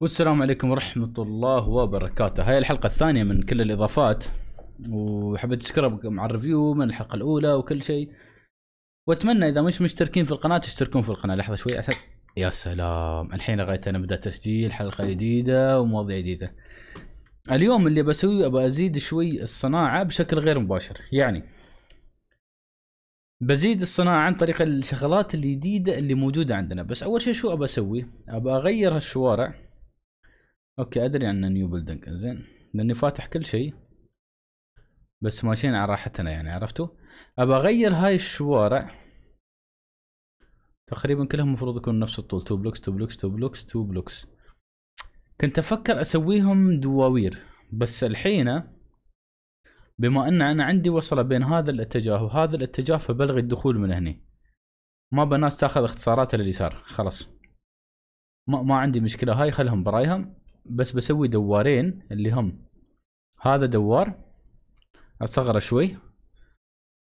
والسلام عليكم ورحمة الله وبركاته هاي الحلقة الثانية من كل الإضافات وحبيت أشكركم على الريفيو من الحلقة الأولى وكل شيء وأتمنى إذا مش مشتركين في القناة تشتركون في القناة لحظة شوي أسد يا سلام الحين لغاية أنا بدأ تسجيل حلقة جديدة ومواضيع جديدة اليوم اللي بسويه أبى أزيد شوي الصناعة بشكل غير مباشر يعني بزيد الصناعة عن طريق الشغلات الجديدة اللي موجودة عندنا بس أول شيء شو أبى أسوي أبى أغير هالشوارع اوكي ادري عن نيو بلدنج زين لاني فاتح كل شيء بس ماشيين على راحتنا يعني عرفتوا ابى اغير هاي الشوارع تقريبا كلهم المفروض يكون نفس الطول 2 بلوكس 2 بلوكس 2 بلوكس 2 بلوكس كنت افكر اسويهم دواوير بس الحين بما ان انا عندي وصله بين هذا الاتجاه وهذا الاتجاه فبلغي الدخول من هني ما بناس تاخذ اختصارات لليسار خلاص ما ما عندي مشكله هاي خلهم برايهم بس بسوي دوارين اللي هم هذا دوار اصغره شوي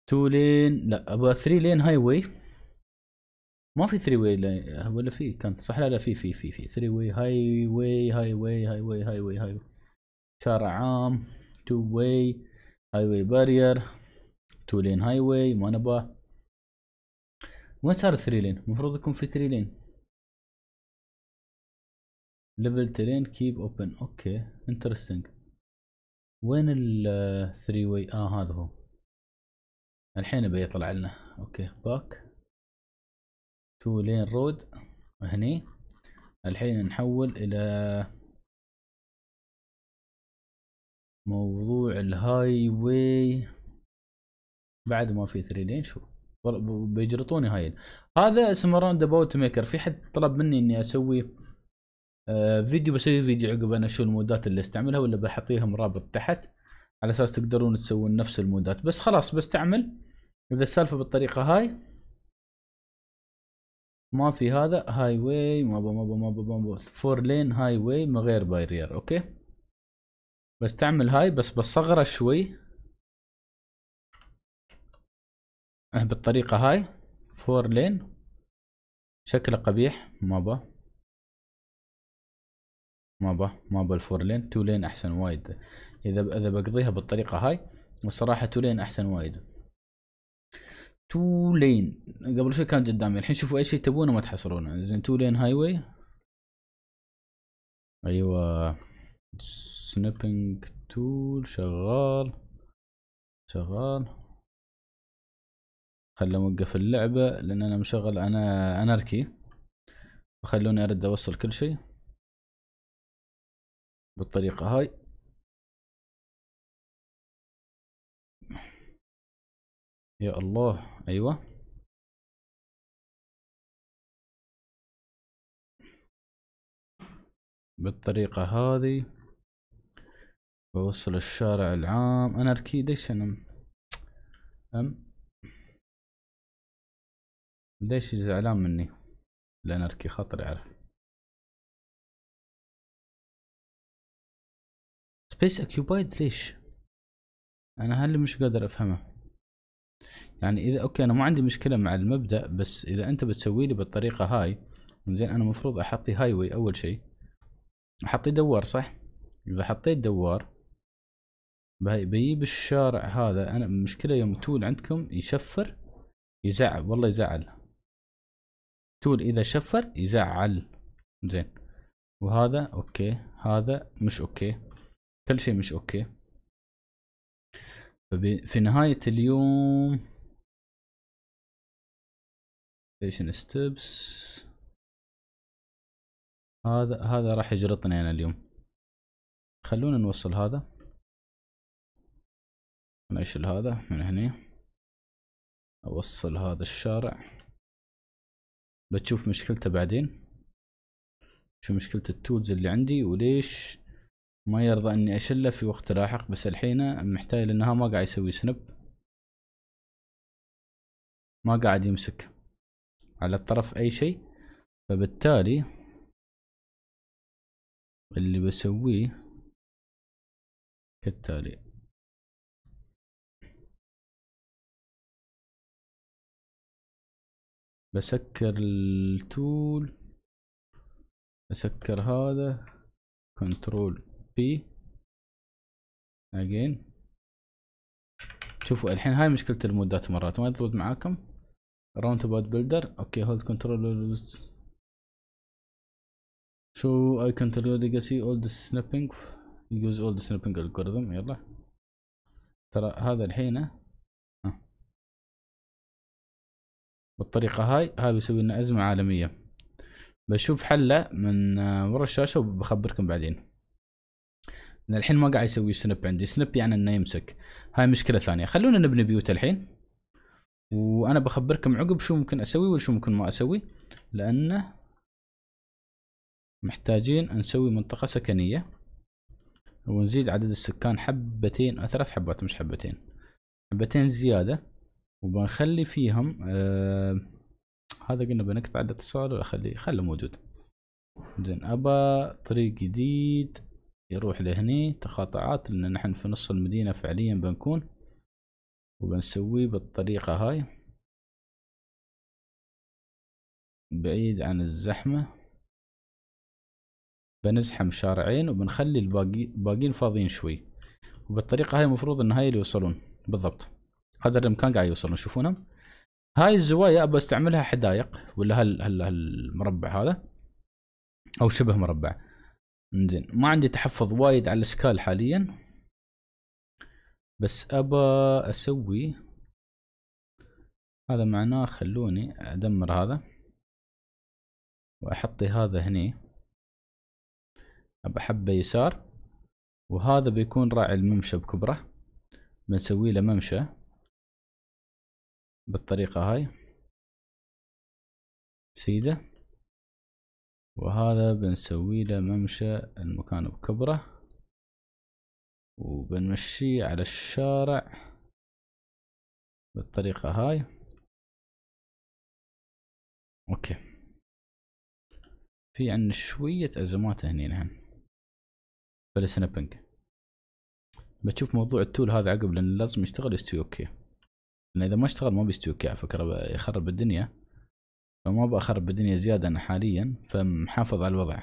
تو لين لا ابغى 3 لين هاي واي ما في 3 واي ولا في كان صح لا لا في في في في 3 واي هاي واي هاي واي هاي واي هاي واي هاي شارع عام تو واي هاي واي بارير تو لين هاي واي ما نبغى وين صار 3 لين المفروض يكون في 3 لين ليفل ترين كيب اوبن اوكي انترستنج وين ال 3 آه، واي اه هذا هو الحين بيطلع لنا اوكي باك تو لين رود هني الحين نحول الى موضوع الهاي واي بعد ما في 3 لين شو بيجرطوني هاي هذا اسمه راوند اباوت ميكر في حد طلب مني اني اسوي آه، فيديو بسوي فيديو عقب انا شو المودات اللي استعملها ولا بحط لهم رابط تحت على اساس تقدرون تسوون نفس المودات بس خلاص بستعمل اذا السالفه بالطريقه هاي ما في هذا هاي واي ما ما ما ما فور لين هاي واي من غير بايرير اوكي بستعمل هاي بس بصغره شوي أه، بالطريقه هاي فور لين شكله قبيح ما با ما ما با الفور لين تو لين احسن وايد اذا اذا بقضيها بالطريقه هاي والصراحه تو لين احسن وايد تو لين قبل شوي كان قدامي الحين شوفوا اي شيء تبونه ما تحصرونه زين تو لين هاي واي ايوه سنيبنج تول شغال شغال خلنا نوقف اللعبه لان انا مشغل انا اناركي خلوني ارد اوصل كل شيء بالطريقة هاي يا الله أيوة بالطريقة هذه بوصل الشارع العام أنا أركيد ليش أنا أم ليش زعلان مني لأن أركي خطر أعرف سبيس اكيوبايد ليش انا هل مش قادر افهمه يعني اذا اوكي انا ما عندي مشكله مع المبدا بس اذا انت بتسوي لي بالطريقه هاي زين انا مفروض احطي هاي واي اول شيء احطي دوار صح اذا حطيت دوار بيجيب الشارع هذا انا مشكله يوم تول عندكم يشفر يزعل والله يزعل تول اذا شفر يزعل زين وهذا اوكي هذا مش اوكي كل شيء مش اوكي في نهاية اليوم ايشن ستيبس هذا هذا راح يجرطني انا اليوم خلونا نوصل هذا انا اشيل هذا من هنا اوصل هذا الشارع بتشوف مشكلته بعدين شو مشكلة التولز اللي عندي وليش ما يرضى اني اشله في وقت لاحق بس الحين محتاج لانها ما قاعد يسوي سنب ما قاعد يمسك على الطرف اي شيء فبالتالي اللي بسويه كالتالي بسكر التول بسكر هذا كنترول copy again شوفوا الحين هاي مشكلة المودات مرات ما تضبط معاكم راوند about builder اوكي هولد كنترول شو اي كنترول legacy all the snapping use all the snapping algorithm يلا ترى هذا الحين بالطريقة هاي هاي بيسوي لنا أزمة عالمية بشوف حله من آه، ورا الشاشة وبخبركم بعدين لان الحين ما قاعد يسوي سنب عندي سنب يعني انه يمسك هاي مشكله ثانيه خلونا نبني بيوت الحين وانا بخبركم عقب شو ممكن اسوي وشو ممكن ما اسوي لانه محتاجين نسوي منطقه سكنيه ونزيد عدد السكان حبتين ثلاث حبات مش حبتين حبتين زياده وبنخلي فيهم آه هذا قلنا بنقطع الاتصال واخليه خله موجود زين ابى طريق جديد يروح لهني تقاطعات لان نحن في نص المدينة فعليا بنكون وبنسويه بالطريقة هاي بعيد عن الزحمة بنزحم شارعين وبنخلي الباقي باقيين فاضيين شوي وبالطريقة هاي المفروض ان هاي اللي يوصلون بالضبط هذا الامكان قاعد يوصلون شوفونها هاي الزوايا ابى استعملها حدايق ولا هال هال هالمربع هذا او شبه مربع انزين ما عندي تحفظ وايد على الاشكال حاليا بس ابى اسوي هذا معناه خلوني ادمر هذا واحطي هذا هني ابى حبه يسار وهذا بيكون راعي الممشى بكبره بنسوي له ممشى بالطريقه هاي سيده وهذا بنسوي له ممشى المكان بكبره وبنمشيه على الشارع بالطريقة هاي اوكي في عندنا شوية ازمات هني هم بالسنابنج بتشوف موضوع التول هذا عقب لان لازم يشتغل يستوي اوكي لان اذا ما اشتغل ما بيستوي اوكي على فكرة يخرب الدنيا فما بخرب الدنيا زيادة أنا حاليا فمحافظ على الوضع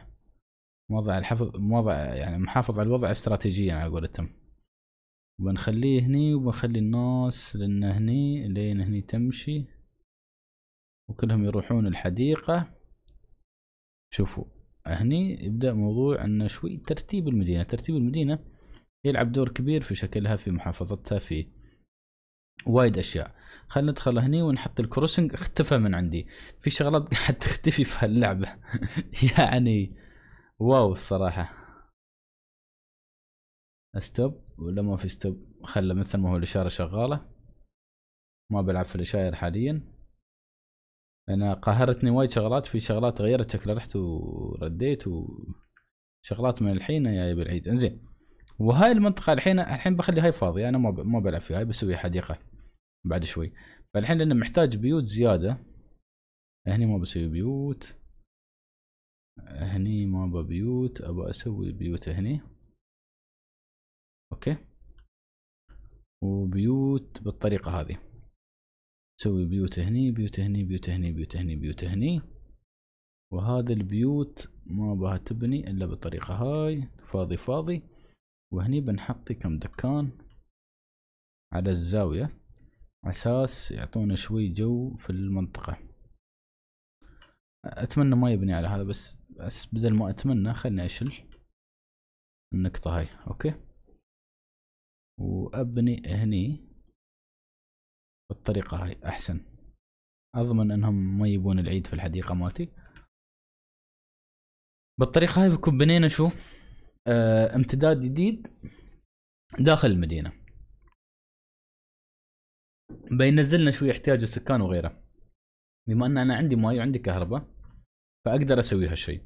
وضع الحفظ وضع يعني محافظ على الوضع استراتيجيا على قولتهم وبنخليه هني وبنخلي الناس لأن هني لين هني تمشي وكلهم يروحون الحديقة شوفوا هني يبدأ موضوع أن شوي ترتيب المدينة ترتيب المدينة يلعب دور كبير في شكلها في محافظتها في وايد اشياء خلينا ندخل هني ونحط الكروسنج اختفى من عندي في شغلات قاعد تختفي في هاللعبه يعني واو الصراحه استوب ولا ما في استوب خله مثل ما هو الاشاره شغاله ما بلعب في الاشاير حاليا انا قهرتني وايد شغلات في شغلات غيرت شكلها رحت ورديت وشغلات من الحين يا بالعيد انزين وهاي المنطقه الحين الحين بخلي هاي فاضيه انا ما ما بلعب فيها هاي بسوي حديقه بعد شوي فالحين لانه محتاج بيوت زياده هني ما بسوي بيوت هني ما ببيوت ابى اسوي بيوت هني اوكي وبيوت بالطريقه هذه سوي بيوت هني بيوت هني بيوت هني بيوت هني بيوت هني وهذا البيوت ما بها تبني الا بالطريقه هاي فاضي فاضي وهني بنحط كم دكان على الزاويه اساس يعطونا شوي جو في المنطقة اتمنى ما يبني على هذا بس بدل ما اتمنى خلني اشل النقطة هاي اوكي وابني هني بالطريقة هاي احسن اضمن انهم ما يبون العيد في الحديقة مالتي بالطريقة هاي بكون بنينا شو آه، امتداد جديد داخل المدينة بينزلنا شوي احتياج السكان وغيره بما ان انا عندي ماي وعندي كهرباء فاقدر اسوي هالشيء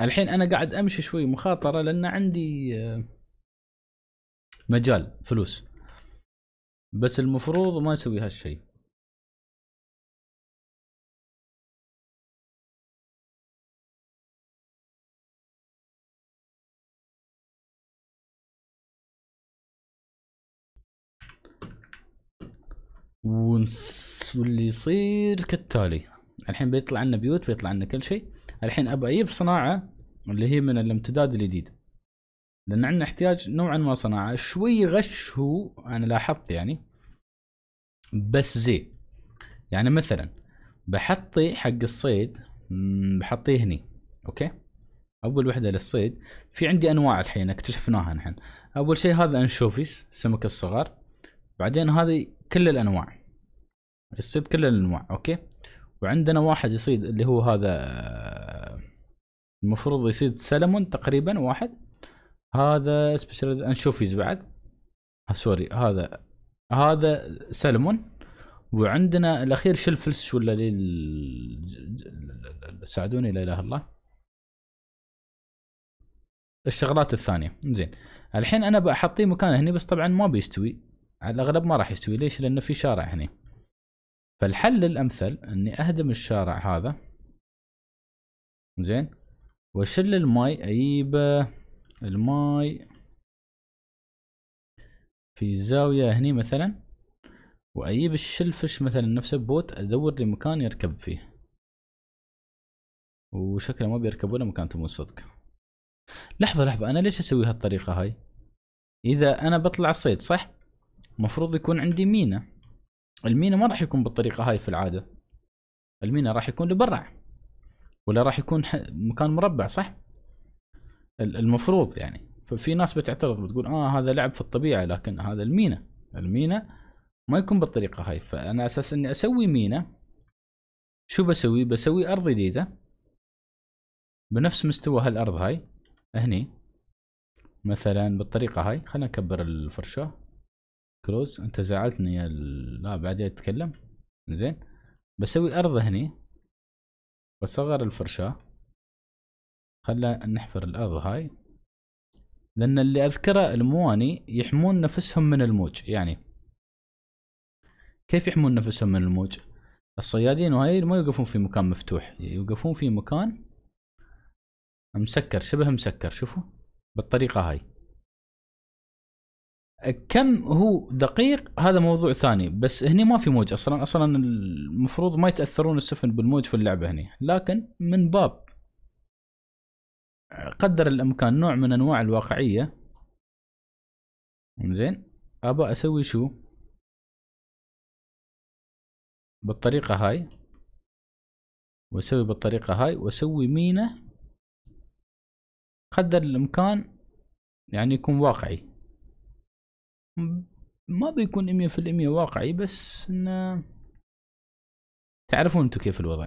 الحين انا قاعد امشي شوي مخاطره لان عندي آه، مجال فلوس بس المفروض ما اسوي هالشيء واللي يصير كالتالي الحين بيطلع لنا بيوت بيطلع لنا كل شيء الحين ابى اجيب صناعه اللي هي من الامتداد الجديد لان عندنا احتياج نوعا ما صناعه شوي غش هو انا لاحظت يعني بس زين يعني مثلا بحطي حق الصيد بحطيه هني اوكي اول وحده للصيد في عندي انواع الحين اكتشفناها نحن اول شيء هذا انشوفيس السمك الصغار بعدين هذه كل الانواع يصيد كل الانواع اوكي وعندنا واحد يصيد اللي هو هذا المفروض يصيد سلمون تقريبا واحد هذا سبيشال انشوفيز بعد آه، سوري هذا هذا سلمون وعندنا الاخير شلفلس ولا لي ساعدوني لا اله الا الله الشغلات الثانيه زين الحين انا بحطيه مكان هني بس طبعا ما بيستوي على الاغلب ما راح يستوي ليش لانه في شارع هنا فالحل الامثل اني اهدم الشارع هذا زين واشل الماي اجيب الماي في زاوية هني مثلا واجيب الشلفش مثلا نفسه بوت ادور لي مكان يركب فيه وشكله ما بيركب ولا مكان تموت صدق لحظة لحظة انا ليش اسوي هالطريقة هاي اذا انا بطلع الصيد صح المفروض يكون عندي مينا المينا ما راح يكون بالطريقه هاي في العاده المينا راح يكون لبرع ولا راح يكون مكان مربع صح المفروض يعني ففي ناس بتعترض بتقول اه هذا لعب في الطبيعه لكن هذا المينا المينا ما يكون بالطريقه هاي فانا اساس اني اسوي مينا شو بسوي بسوي ارض جديده بنفس مستوى هالارض هاي هني مثلا بالطريقه هاي خلينا نكبر الفرشه كروز انت زعلتني يا ال... لا بعدين اتكلم زين بسوي ارض هني بصغر الفرشاه خلى نحفر الارض هاي لان اللي اذكره المواني يحمون نفسهم من الموج يعني كيف يحمون نفسهم من الموج الصيادين وهاي ما يوقفون في مكان مفتوح يوقفون في مكان مسكر شبه مسكر شوفوا بالطريقه هاي كم هو دقيق هذا موضوع ثاني بس هني ما في موج اصلا اصلا المفروض ما يتاثرون السفن بالموج في اللعبه هني لكن من باب قدر الامكان نوع من انواع الواقعيه زين ابى اسوي شو بالطريقه هاي واسوي بالطريقه هاي واسوي مينا قدر الامكان يعني يكون واقعي ما بيكون 100% واقعي بس انه تعرفون انتو كيف الوضع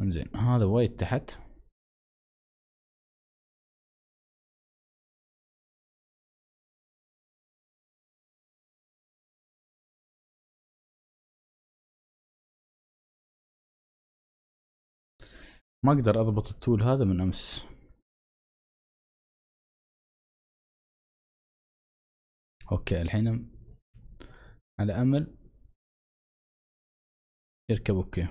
انزين هذا وايد تحت ما اقدر اضبط التول هذا من امس اوكي الحين على امل يركب اوكي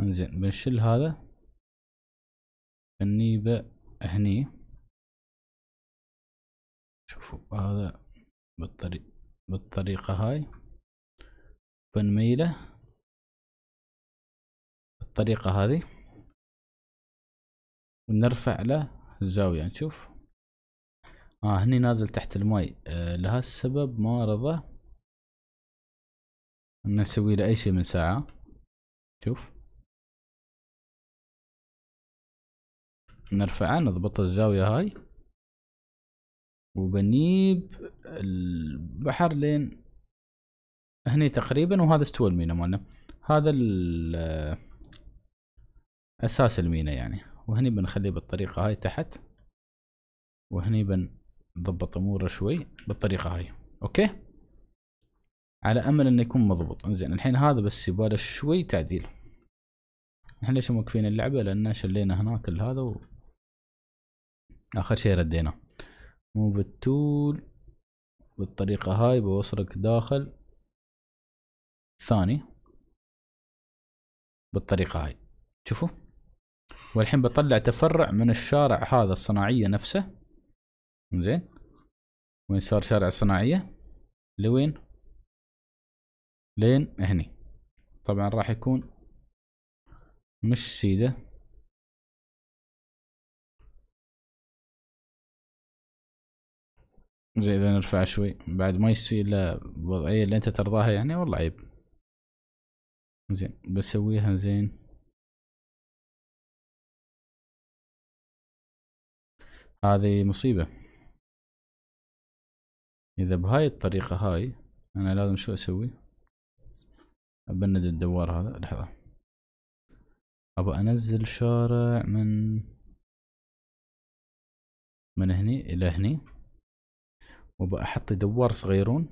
انزين بنشل هذا النيبة هني شوفوا هذا بالطريق بالطريقة هاي بنميله بالطريقة هذه ونرفع له الزاوية نشوف يعني اه هني نازل تحت الماي آه لهالسبب ما رضى ان نسوي له اي شيء من ساعة شوف نرفعه نضبط الزاوية هاي وبنيب البحر لين هني تقريبا وهذا استوى المينا مالنا هذا آه، اساس المينا يعني وهني بنخليه بالطريقة هاي تحت وهني بنضبط اموره شوي بالطريقة هاي اوكي على امل انه يكون مضبوط انزين الحين هذا بس يباله شوي تعديل احنا ليش موقفين اللعبة لان شلينا هناك هذا و... اخر شي رديناه مو بالتول بالطريقة هاي بوصلك داخل ثاني بالطريقة هاي شوفوا والحين بطلع تفرع من الشارع هذا الصناعية نفسه زين وين صار شارع الصناعية لوين لين هني طبعا راح يكون مش سيدة زي اذا نرفع شوي بعد ما يستوي الا الوضعيه اللي انت ترضاها يعني والله عيب زين بسويها زين هذه مصيبة إذا بهاي الطريقة هاي أنا لازم شو أسوي أبند الدوار هذا لحظة أبى أنزل شارع من من هني إلى هني وبأحط دوار صغيرون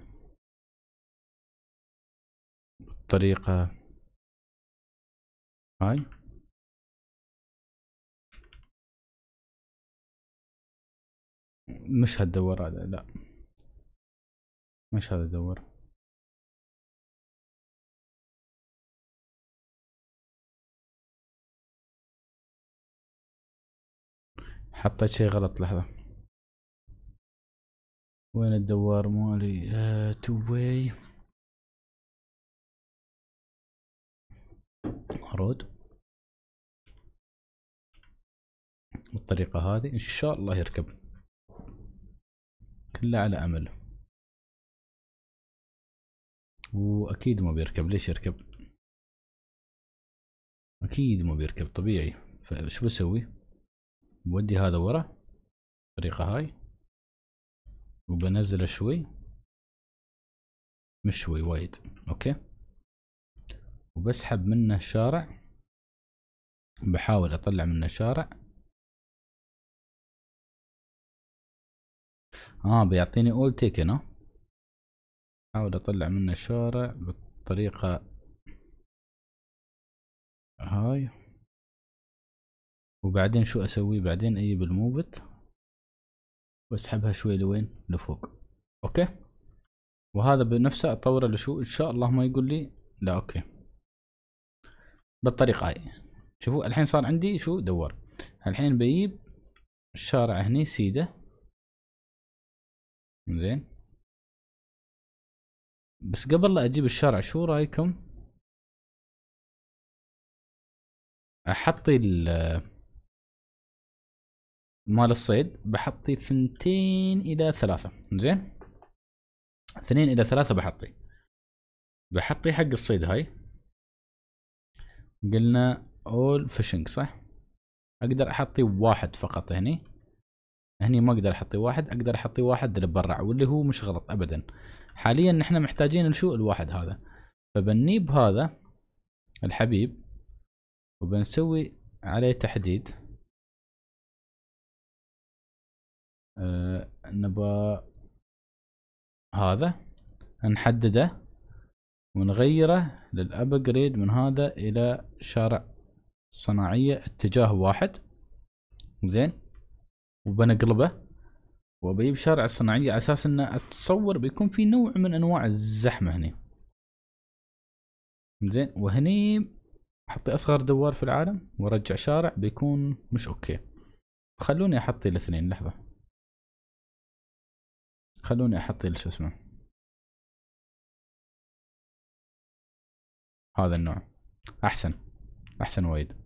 بالطريقة هاي مش هتدور هذا لا مش هذا دور حطيت شيء غلط لحظة وين الدوار مالي آه، تو واي رود بالطريقة هذه إن شاء الله يركب كله على امل واكيد ما بيركب ليش يركب اكيد ما بيركب طبيعي فشو بسوي بودي هذا ورا الطريقه هاي وبنزله شوي مش شوي وايد اوكي وبسحب منه شارع بحاول اطلع منه شارع اه بيعطيني اول تيكن احاول اطلع منه الشارع بالطريقة هاي وبعدين شو اسوي بعدين اجيب الموبت واسحبها شوي لوين لفوق اوكي وهذا بنفسه اطوره لشو ان شاء الله ما يقول لي لا اوكي بالطريقة هاي شوفوا الحين صار عندي شو دور الحين بجيب الشارع هني سيده زين بس قبل لا اجيب الشرع شو رايكم احطي ال مال الصيد بحطي ثنتين الى ثلاثة زين اثنين الى ثلاثة بحطي بحطي حق الصيد هاي قلنا اول فيشنج صح اقدر احطي واحد فقط هني هني ما اقدر احطي واحد اقدر احطي واحد للبرع واللي هو مش غلط ابدا حاليا نحن محتاجين لشو الواحد هذا فبنيب هذا الحبيب وبنسوي عليه تحديد أه هذا نحدده ونغيره للابجريد من هذا الى شارع صناعية اتجاه واحد زين وبنقلبه وبجيب شارع الصناعية على اساس انه اتصور بيكون في نوع من انواع الزحمة هني زين وهني حطي اصغر دوار في العالم وارجع شارع بيكون مش اوكي خلوني احطي الاثنين لحظة خلوني احطي شو اسمه هذا النوع احسن احسن وايد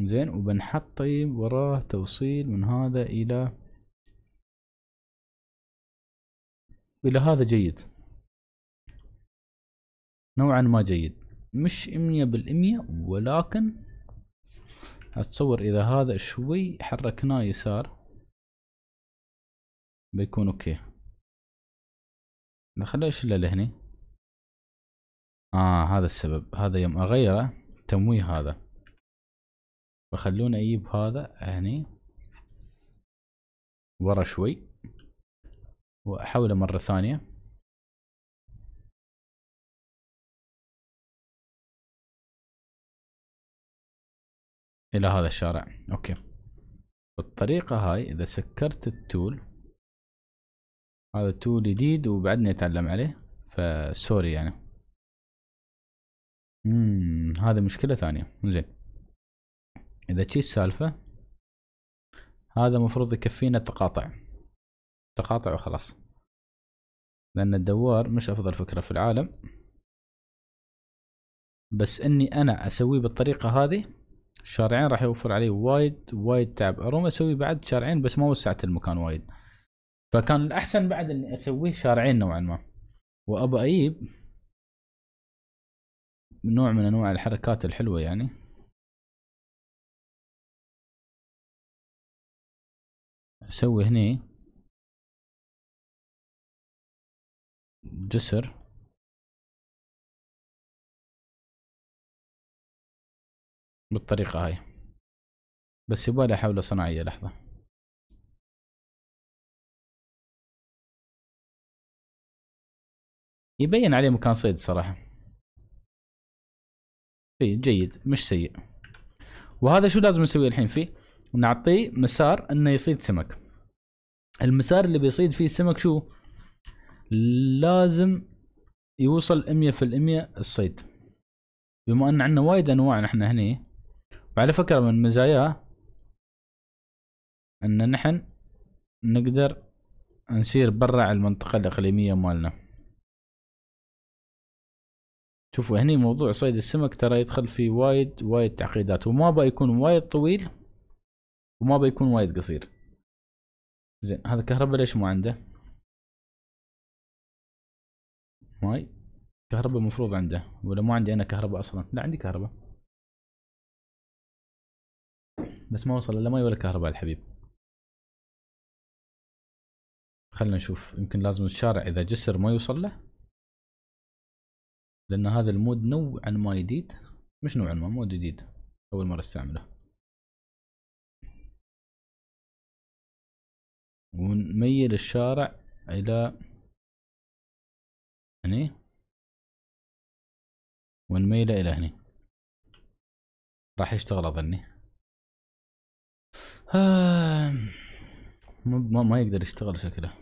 زين طيب وراه توصيل من هذا الى الى هذا جيد نوعا ما جيد مش امية بالامية ولكن اتصور اذا هذا شوي حركناه يسار بيكون اوكي نخليه اشيله لهني اه هذا السبب هذا يوم اغيره تمويه هذا فخلونا اجيب هذا هني ورا شوي واحوله مرة ثانية الى هذا الشارع اوكي بالطريقة هاي اذا سكرت التول هذا تول جديد وبعدني اتعلم عليه فسوري يعني مم. هذا مشكلة ثانية زين اذا تشي السالفة هذا المفروض يكفينا التقاطع تقاطع وخلاص لان الدوار مش افضل فكرة في العالم بس اني انا اسويه بالطريقة هذه شارعين راح يوفر علي وايد وايد تعب اروم اسوي بعد شارعين بس ما وسعت المكان وايد فكان الاحسن بعد اني اسويه شارعين نوعا ما وابا اجيب نوع من انواع الحركات الحلوة يعني اسوي هني جسر بالطريقة هاي بس يبغى لي صناعية لحظة يبين عليه مكان صيد صراحة إيه، جيد مش سيء وهذا شو لازم نسوي الحين فيه ونعطيه مسار انه يصيد سمك المسار اللي بيصيد فيه السمك شو لازم يوصل مية في المية الصيد بما ان عندنا وايد انواع نحن هني وعلى فكرة من مزاياه ان نحن نقدر نسير برا على المنطقة الاقليمية مالنا شوفوا هني موضوع صيد السمك ترى يدخل فيه وايد وايد تعقيدات وما بقى يكون وايد طويل وما بيكون وايد قصير زين هذا كهرباء ليش ما عنده ماي كهرباء مفروض عنده ولا ما عندي انا كهرباء اصلا لا عندي كهرباء بس ما وصل لا ماي ولا كهرباء الحبيب خلنا نشوف يمكن لازم الشارع اذا جسر ما يوصل له لان هذا المود نوعا ما جديد مش نوعا ما مود جديد اول مره استعمله ونميل الشارع إلى هني ونميله إلى هني راح يشتغل أظني آه ما, ما يقدر يشتغل شكله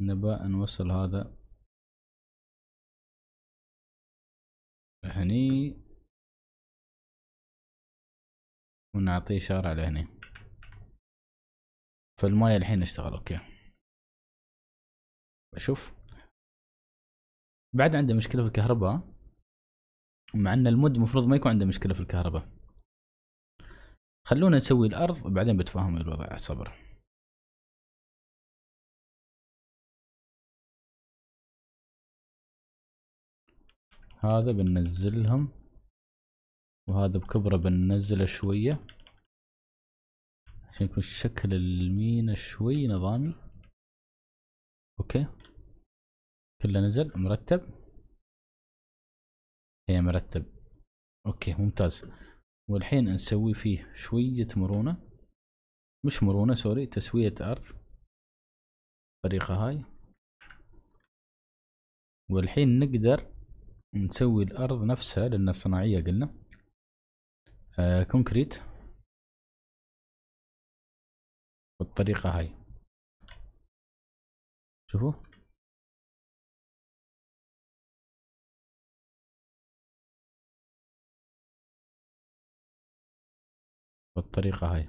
نبى نوصل هذا هني ونعطيه شارع لهني فالمايه الحين اشتغل اوكي بشوف بعد عنده مشكله في الكهرباء مع ان المود المفروض ما يكون عنده مشكله في الكهرباء خلونا نسوي الارض وبعدين بتفاهم الوضع صبر هذا بننزلهم وهذا بكبره بننزله شويه عشان يكون شكل المينا شوي نظامي اوكي كله نزل مرتب هي إيه، مرتب اوكي ممتاز والحين نسوي فيه شوية مرونة مش مرونة سوري تسوية ارض الطريقة هاي والحين نقدر نسوي الارض نفسها لان صناعية قلنا آه كونكريت بالطريقة هاي شوفوا بالطريقة هاي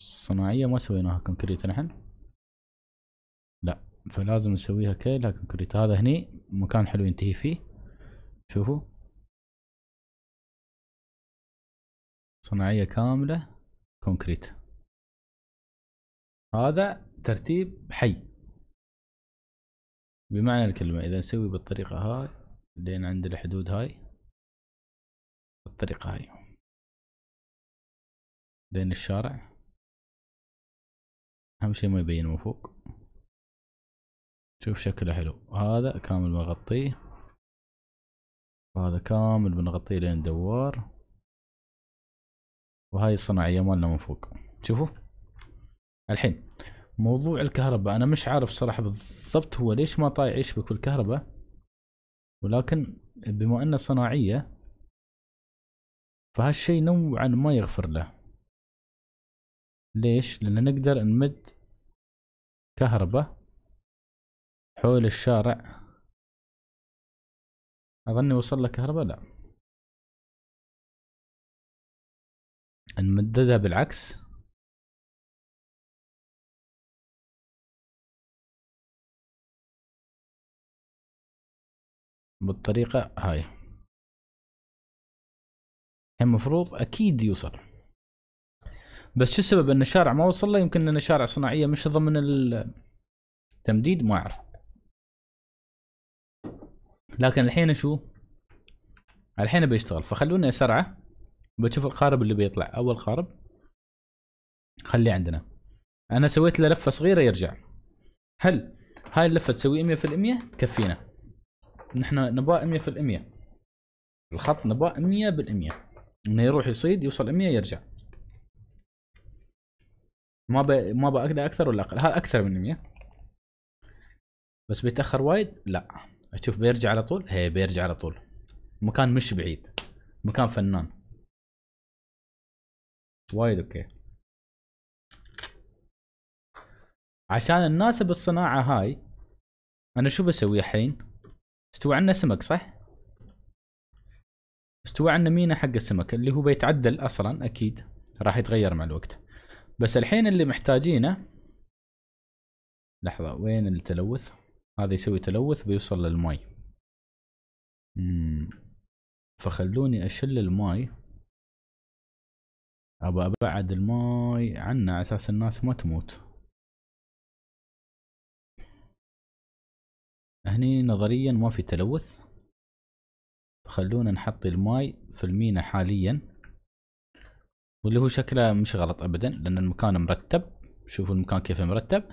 الصناعية ما سويناها كونكريت نحن لا فلازم نسويها كلها كونكريت هذا هني مكان حلو ينتهي فيه شوفوا صناعية كاملة كونكريت هذا ترتيب حي بمعنى الكلمة إذا نسوي بالطريقة هاي لين عند الحدود هاي بالطريقة هاي لين الشارع أهم شي ما يبين من فوق شوف شكله حلو هذا كامل مغطيه وهذا كامل بنغطيه لين دوار وهاي الصناعية مالنا من فوق شوفوا الحين موضوع الكهرباء انا مش عارف صراحة بالضبط هو ليش ما طايع يشبك في الكهرباء ولكن بما انه صناعية فهالشي نوعا ما يغفر له ليش لان نقدر نمد كهرباء حول الشارع اظني وصل له كهرباء لا نمددها بالعكس بالطريقة هاي المفروض اكيد يوصل بس شو السبب ان الشارع ما وصل له يمكن ان شارع صناعية مش ضمن التمديد ما اعرف لكن الحين شو الحين بيشتغل فخلوني اسرعه بشوف القارب اللي بيطلع اول قارب خليه عندنا انا سويت له لفه صغيره يرجع هل هاي اللفه تسوي 100% تكفينا نحن نبغى 100% الخط نبغى 100% انه يروح يصيد يوصل 100 يرجع ما ب... ما بقدر اكثر ولا اقل هذا اكثر من 100 بس بيتاخر وايد لا اشوف بيرجع على طول هي بيرجع على طول مكان مش بعيد مكان فنان وايد اوكي عشان نناسب الصناعة هاي انا شو بسوي الحين استوى عندنا سمك صح استوى عندنا مينا حق السمك اللي هو بيتعدل اصلا اكيد راح يتغير مع الوقت بس الحين اللي محتاجينه لحظة وين التلوث هذا يسوي تلوث بيوصل للماي فخلوني اشل الماي ابى ابعد الماي عنا على اساس الناس ما تموت هني نظريا ما في تلوث خلونا نحط الماي في المينا حاليا واللي هو شكله مش غلط ابدا لان المكان مرتب شوفوا المكان كيف مرتب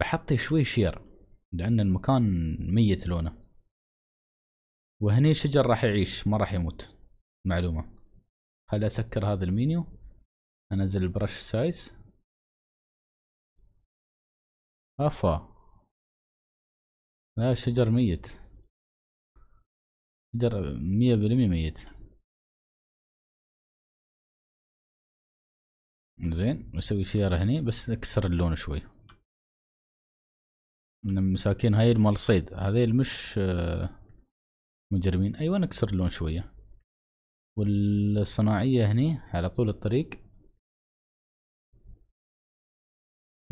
بحط شوي شير لان المكان ميت لونه وهني شجر راح يعيش ما راح يموت معلومه هلا اسكر هذا المينيو انزل البرش سايز افا لا الشجر ميت شجر مية بالمية ميت زين بسوي شير هني بس اكسر اللون شوي من المساكين هاي مال صيد هذيل مش آه، مجرمين ايوه نكسر اللون شويه والصناعيه هني على طول الطريق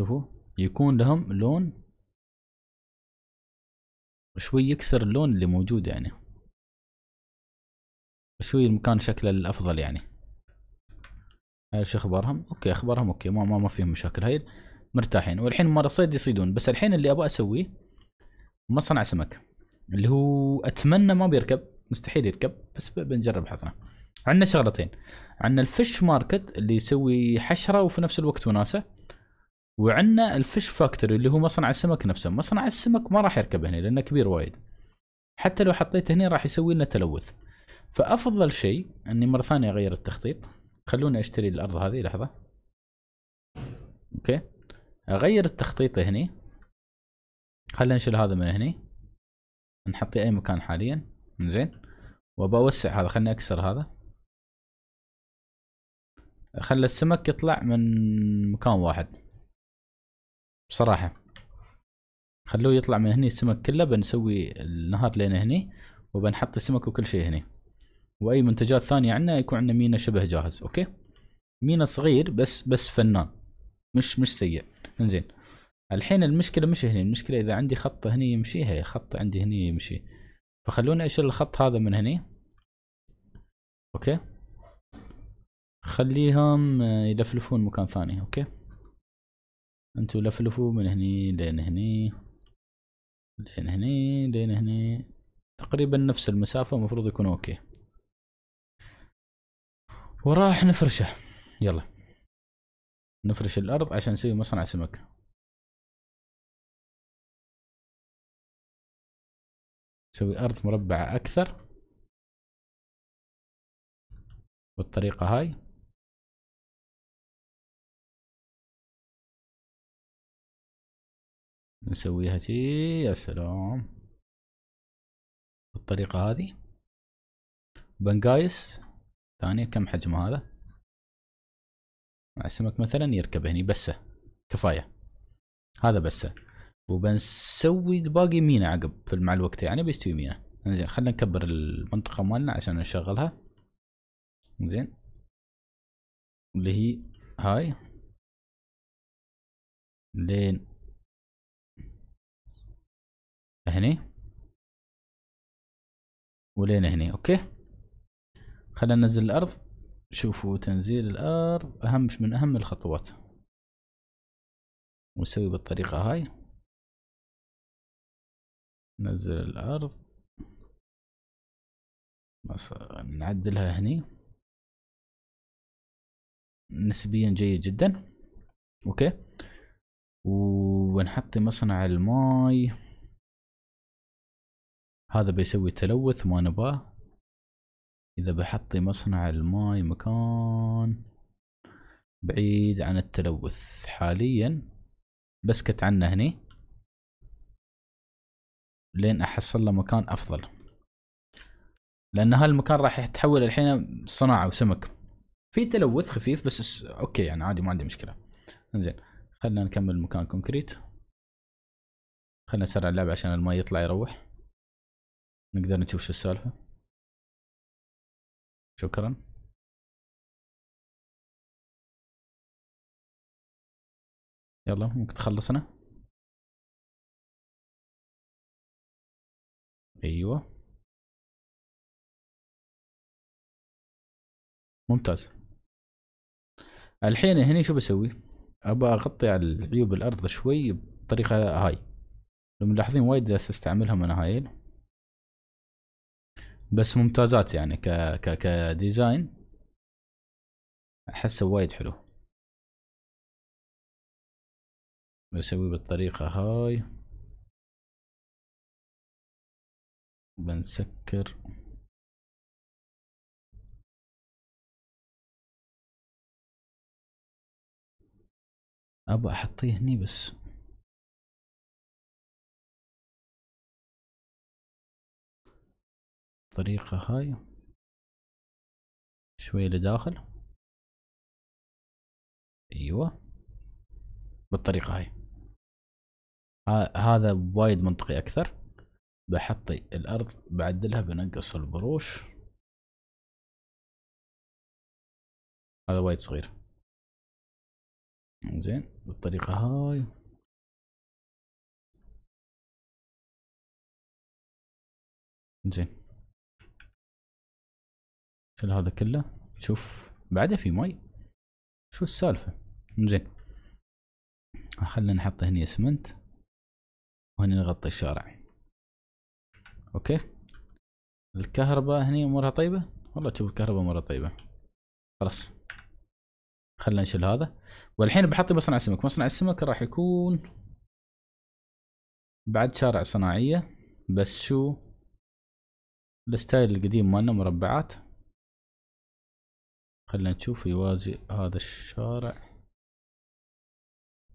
شوفوا يكون لهم لون شوي يكسر اللون اللي موجود يعني شوي المكان شكله الافضل يعني شو اخبارهم اوكي اخبارهم اوكي ما ما, ما فيهم مشاكل هاي مرتاحين والحين مرة صيد يصيدون بس الحين اللي ابغى اسويه مصنع سمك اللي هو اتمنى ما بيركب مستحيل يركب بس بنجرب حظنا عندنا شغلتين عندنا الفش ماركت اللي يسوي حشره وفي نفس الوقت وناسه وعندنا الفيش فاكتوري اللي هو مصنع السمك نفسه مصنع السمك ما راح يركب هنا لانه كبير وايد حتى لو حطيته هنا راح يسوي لنا تلوث فافضل شيء اني مره ثانيه اغير التخطيط خلوني اشتري الارض هذه لحظه اوكي اغير التخطيط هني خلينا نشيل هذا من هني نحطي اي مكان حاليا زين وبوسع هذا خليني اكسر هذا خلى السمك يطلع من مكان واحد بصراحه خلوه يطلع من هني السمك كله بنسوي النهر لين هني وبنحط السمك وكل شيء هني واي منتجات ثانيه عندنا يكون عندنا مينا شبه جاهز اوكي مينا صغير بس بس فنان مش مش سيء انزين الحين المشكله مش هني المشكله اذا عندي خط هني يمشي هي خط عندي هني يمشي فخلوني اشيل الخط هذا من هني اوكي خليهم آه، يلفلفون مكان ثاني اوكي انتو لفلفوا من هني لين هني لين هني لين هني تقريبا نفس المسافة المفروض يكون اوكي وراح نفرشه يلا نفرش الارض عشان نسوي مصنع سمك نسوي ارض مربعة اكثر بالطريقة هاي نسويها شي يا سلام بالطريقة هذه بنقايس ثانية كم حجم هذا السمك مثلا يركب هني بسه كفاية هذا بسه وبنسوي الباقي مينا عقب في مع الوقت يعني بيستوي مينا زين خلينا نكبر المنطقة مالنا عشان نشغلها زين اللي هي هاي لين هني ولين هني اوكي خلينا ننزل الارض شوفوا تنزيل الارض اهم من اهم الخطوات ونسوي بالطريقة هاي ننزل الارض نعدلها هني نسبيا جيد جدا اوكي ونحط مصنع الماي هذا بيسوي تلوث ما نباه إذا بحطي مصنع الماي مكان بعيد عن التلوث حاليا بسكت عنه هني لين أحصل له مكان أفضل لأن هالمكان راح يتحول الحين صناعة وسمك في تلوث خفيف بس أوكي يعني عادي ما عندي مشكلة انزين خلنا نكمل مكان كونكريت خلنا نسرع اللعب عشان الماي يطلع يروح نقدر نشوف شو السالفة شكرا يلا ممكن تخلصنا ايوه ممتاز الحين هنا شو بسوي ابى اغطي على عيوب الارض شوي بطريقه هاي لو ملاحظين وايد استعملها انا هاي بس ممتازات يعني ك ك كديزاين احسه وايد حلو بسويه بالطريقة هاي بنسكر ابى احطيه هني بس الطريقة هاي شوية لداخل ايوه بالطريقة هاي هذا وايد منطقي اكثر بحط الارض بعدلها بنقص البروش هذا وايد صغير زين بالطريقة هاي زين شيل هذا كله شوف بعده في مي شو السالفة زين خلينا نحط هني اسمنت وهني نغطي الشارع اوكي الكهرباء هني امورها طيبة والله شوف الكهرباء امورها طيبة خلاص خلينا نشيل هذا والحين بحطي مصنع السمك مصنع السمك راح يكون بعد شارع صناعية بس شو الستايل القديم مالنا مربعات خلينا نشوف يوازي هذا الشارع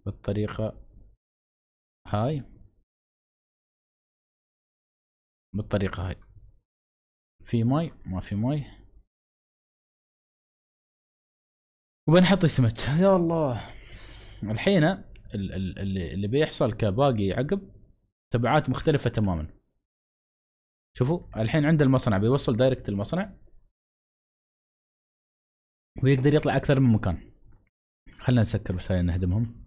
بالطريقة هاي بالطريقة هاي في ماي ما في ماي وبنحط السمك يا الله الحين اللي, اللي بيحصل كباقي عقب تبعات مختلفة تماما شوفوا الحين عند المصنع بيوصل دايركت المصنع ويقدر يطلع اكثر من مكان خلنا نسكر بس هاي نهدمهم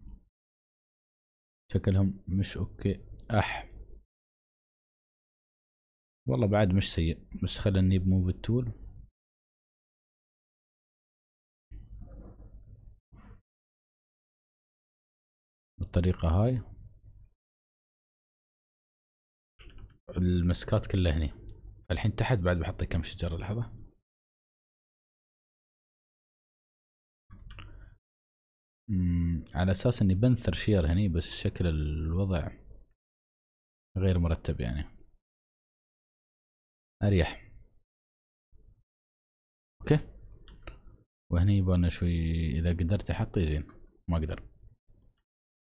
شكلهم مش اوكي اح والله بعد مش سيء بس خلنا نجيب موف التول بالطريقة هاي المسكات كلها هني الحين تحت بعد بحط كم شجرة لحظة على اساس اني بنثر شير هني بس شكل الوضع غير مرتب يعني اريح اوكي وهني يبغى شوي اذا قدرت احطي زين ما اقدر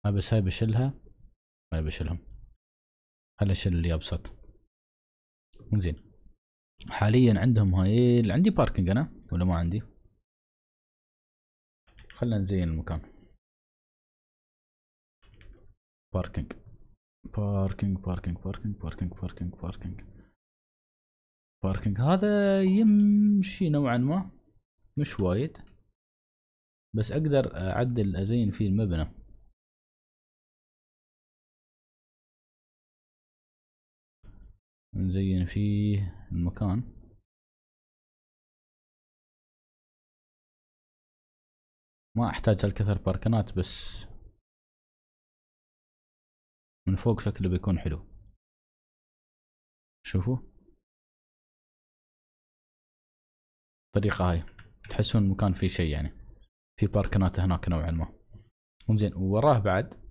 ما بس هاي بشلها هاي بشلهم خلي اشيل اللي ابسط زين حاليا عندهم هاي عندي باركنج انا ولا ما عندي خلينا نزين المكان باركينج باركينج باركينج باركينج باركينج باركينج باركينج باركينج هذا يمشي نوعا ما مش وايد بس اقدر اعدل ازين فيه المبنى نزين فيه المكان ما احتاج هالكثر باركنات بس من فوق شكله بيكون حلو شوفوا الطريقة هاي تحسون مكان فيه شيء يعني في باركنات هناك نوعا ما زين وراه بعد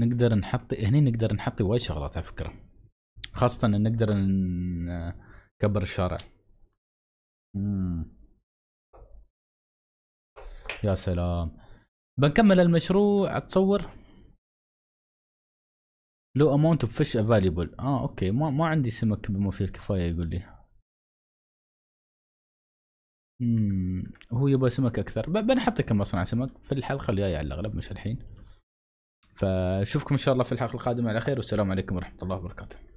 نقدر نحط هني نقدر نحط وايد شغلات على فكرة خاصة ان نقدر نكبر الشارع مم. يا سلام بنكمل المشروع اتصور لو امونت اوف فيش افاليبل اه اوكي ما ما عندي سمك بما فيه الكفايه يقول لي امم هو يبغى سمك اكثر بنحط كم مصنع سمك في الحلقه الجايه على الاغلب مش الحين فاشوفكم ان شاء الله في الحلقه القادمه على خير والسلام عليكم ورحمه الله وبركاته